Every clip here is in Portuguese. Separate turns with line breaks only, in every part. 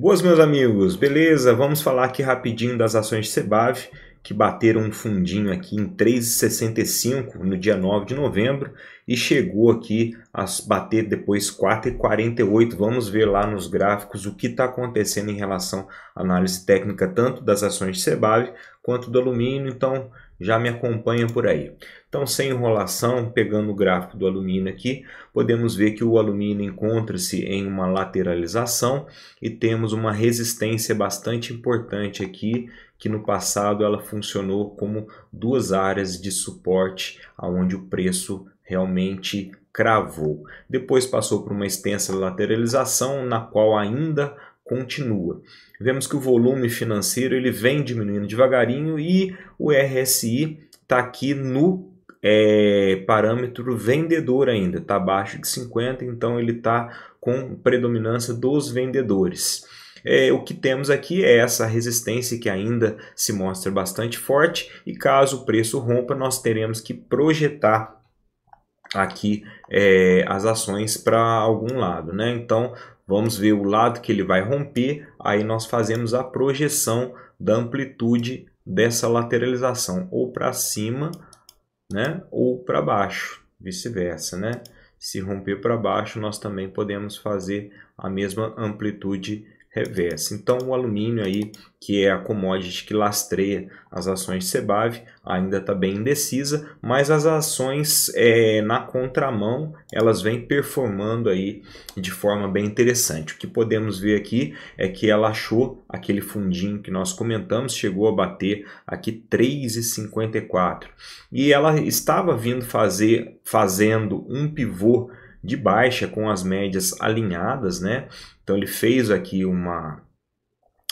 Boas, meus amigos, beleza? Vamos falar aqui rapidinho das ações Sebav, que bateram um fundinho aqui em 3,65 no dia 9 de novembro e chegou aqui a bater depois 4,48. Vamos ver lá nos gráficos o que está acontecendo em relação à análise técnica tanto das ações de Sebav quanto do alumínio. Então, já me acompanha por aí. Então, sem enrolação, pegando o gráfico do alumínio aqui, podemos ver que o alumínio encontra-se em uma lateralização e temos uma resistência bastante importante aqui, que no passado ela funcionou como duas áreas de suporte, onde o preço realmente cravou. Depois passou por uma extensa lateralização, na qual ainda continua. Vemos que o volume financeiro ele vem diminuindo devagarinho e o RSI está aqui no é, parâmetro vendedor ainda, está abaixo de 50, então ele está com predominância dos vendedores. É, o que temos aqui é essa resistência que ainda se mostra bastante forte e caso o preço rompa, nós teremos que projetar aqui é, as ações para algum lado, né? Então vamos ver o lado que ele vai romper, aí nós fazemos a projeção da amplitude dessa lateralização, ou para cima, né? Ou para baixo, vice-versa, né? Se romper para baixo, nós também podemos fazer a mesma amplitude reversa. Então, o alumínio aí, que é a commodity que lastreia as ações Sebav, ainda está bem indecisa, mas as ações é, na contramão, elas vêm performando aí de forma bem interessante. O que podemos ver aqui é que ela achou aquele fundinho que nós comentamos, chegou a bater aqui 3,54. E ela estava vindo fazer, fazendo um pivô de baixa com as médias alinhadas, né? Então ele fez aqui uma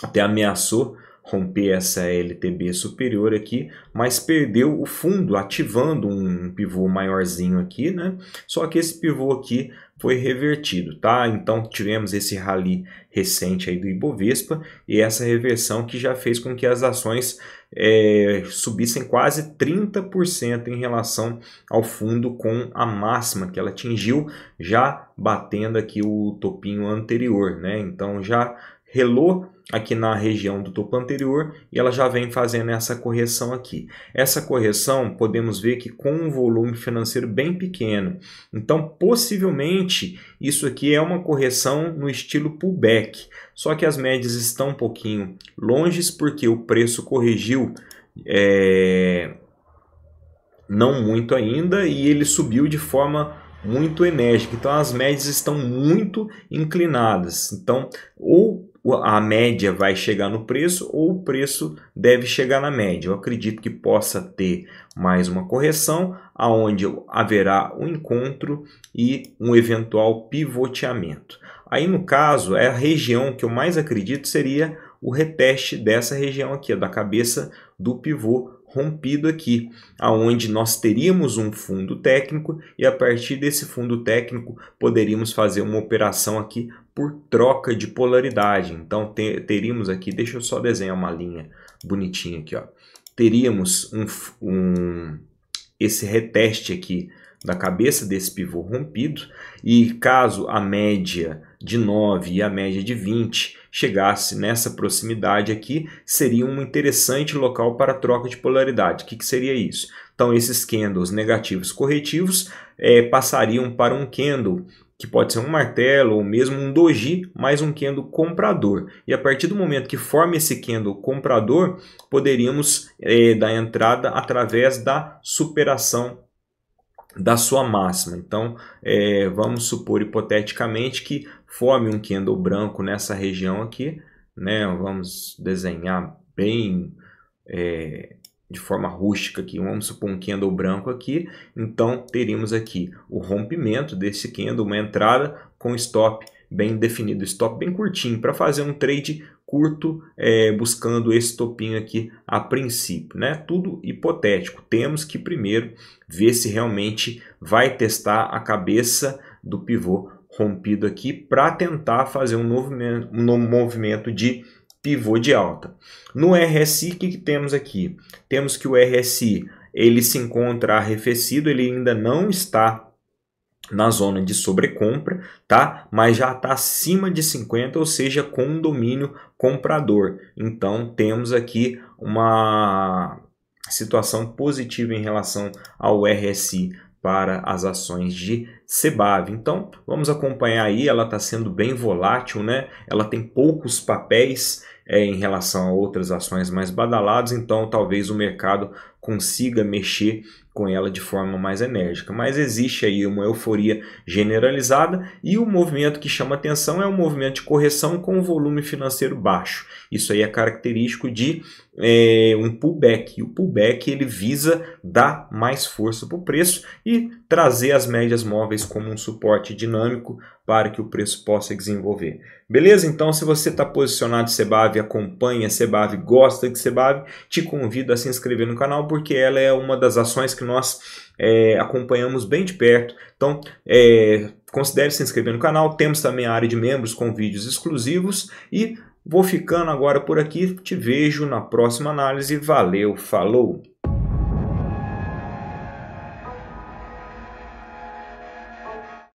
até ameaçou romper essa LTB superior aqui, mas perdeu o fundo, ativando um pivô maiorzinho aqui, né? Só que esse pivô aqui foi revertido, tá? Então tivemos esse rally recente aí do Ibovespa e essa reversão que já fez com que as ações é, subissem quase 30% em relação ao fundo com a máxima que ela atingiu, já batendo aqui o topinho anterior, né? Então já relou aqui na região do topo anterior e ela já vem fazendo essa correção aqui. Essa correção podemos ver que com um volume financeiro bem pequeno. Então, possivelmente, isso aqui é uma correção no estilo pullback. Só que as médias estão um pouquinho longes porque o preço corrigiu é... não muito ainda e ele subiu de forma muito enérgica. Então, as médias estão muito inclinadas. Então, ou a média vai chegar no preço ou o preço deve chegar na média. Eu acredito que possa ter mais uma correção, aonde haverá um encontro e um eventual pivoteamento. Aí no caso, é a região que eu mais acredito seria o reteste dessa região aqui, da cabeça do pivô rompido aqui, aonde nós teríamos um fundo técnico e a partir desse fundo técnico poderíamos fazer uma operação aqui por troca de polaridade. Então teríamos aqui, deixa eu só desenhar uma linha bonitinha aqui, ó. Teríamos um, um esse reteste aqui da cabeça desse pivô rompido e caso a média de 9 e a média de 20 chegasse nessa proximidade aqui, seria um interessante local para troca de polaridade. O que, que seria isso? Então, esses candles negativos corretivos é, passariam para um candle que pode ser um martelo ou mesmo um doji, mais um candle comprador. E a partir do momento que forme esse candle comprador, poderíamos é, dar entrada através da superação da sua máxima. Então, é, vamos supor hipoteticamente que forme um candle branco nessa região aqui, né? Vamos desenhar bem é, de forma rústica aqui, vamos supor um candle branco aqui, então teríamos aqui o rompimento desse candle, uma entrada com stop bem definido, stop bem curtinho, para fazer um trade curto, é, buscando esse topinho aqui a princípio, né? Tudo hipotético. Temos que primeiro ver se realmente vai testar a cabeça do pivô rompido aqui para tentar fazer um movimento, um movimento de pivô de alta. No RSI, o que, que temos aqui? Temos que o RSI ele se encontra arrefecido, ele ainda não está na zona de sobrecompra, tá? Mas já está acima de 50, ou seja, condomínio comprador. Então temos aqui uma situação positiva em relação ao RSI para as ações de Sebav. Então, vamos acompanhar aí, ela está sendo bem volátil, né? Ela tem poucos papéis é, em relação a outras ações mais badaladas, então talvez o mercado consiga mexer com ela de forma mais enérgica. Mas existe aí uma euforia generalizada e o movimento que chama atenção é o movimento de correção com volume financeiro baixo. Isso aí é característico de é, um pullback. E o pullback ele visa dar mais força para o preço e trazer as médias móveis como um suporte dinâmico para que o preço possa desenvolver. Beleza? Então, se você está posicionado em Sebave, acompanha Sebave, gosta de Sebave, te convido a se inscrever no canal porque ela é uma das ações que nós é, acompanhamos bem de perto. Então, é, considere se inscrever no canal. Temos também a área de membros com vídeos exclusivos e Vou ficando agora por aqui, te vejo na próxima análise. Valeu, falou!